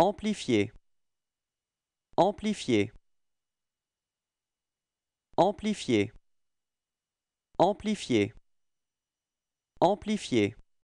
Amplifier. Amplifier. Amplifier. Amplifier. Amplifier.